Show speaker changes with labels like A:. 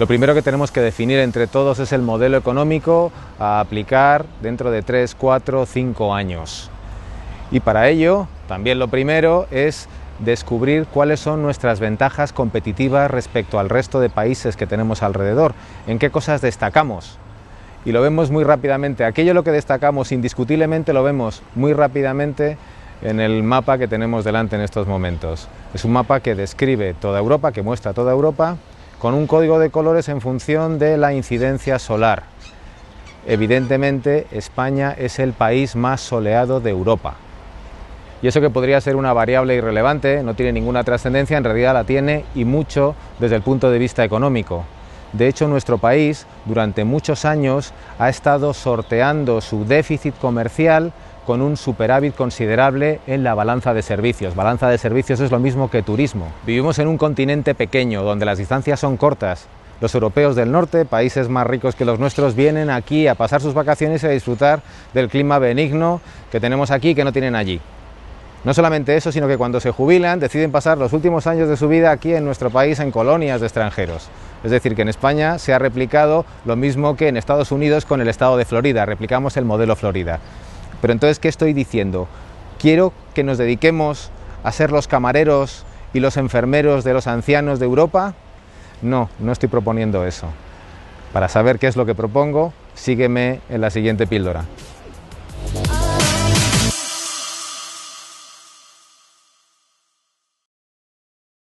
A: Lo primero que tenemos que definir entre todos es el modelo económico a aplicar dentro de 3, 4, cinco años. Y para ello, también lo primero es descubrir cuáles son nuestras ventajas competitivas respecto al resto de países que tenemos alrededor, en qué cosas destacamos. Y lo vemos muy rápidamente. Aquello lo que destacamos indiscutiblemente lo vemos muy rápidamente en el mapa que tenemos delante en estos momentos. Es un mapa que describe toda Europa, que muestra toda Europa con un código de colores en función de la incidencia solar. Evidentemente, España es el país más soleado de Europa. Y eso que podría ser una variable irrelevante, no tiene ninguna trascendencia, en realidad la tiene y mucho desde el punto de vista económico. De hecho, nuestro país durante muchos años ha estado sorteando su déficit comercial con un superávit considerable en la balanza de servicios. Balanza de servicios es lo mismo que turismo. Vivimos en un continente pequeño donde las distancias son cortas. Los europeos del norte, países más ricos que los nuestros, vienen aquí a pasar sus vacaciones y a disfrutar del clima benigno que tenemos aquí y que no tienen allí. No solamente eso, sino que cuando se jubilan deciden pasar los últimos años de su vida aquí en nuestro país en colonias de extranjeros. Es decir, que en España se ha replicado lo mismo que en Estados Unidos con el estado de Florida, replicamos el modelo Florida. Pero entonces, ¿qué estoy diciendo? Quiero que nos dediquemos a ser los camareros y los enfermeros de los ancianos de Europa. No, no estoy proponiendo eso. Para saber qué es lo que propongo, sígueme en la siguiente píldora.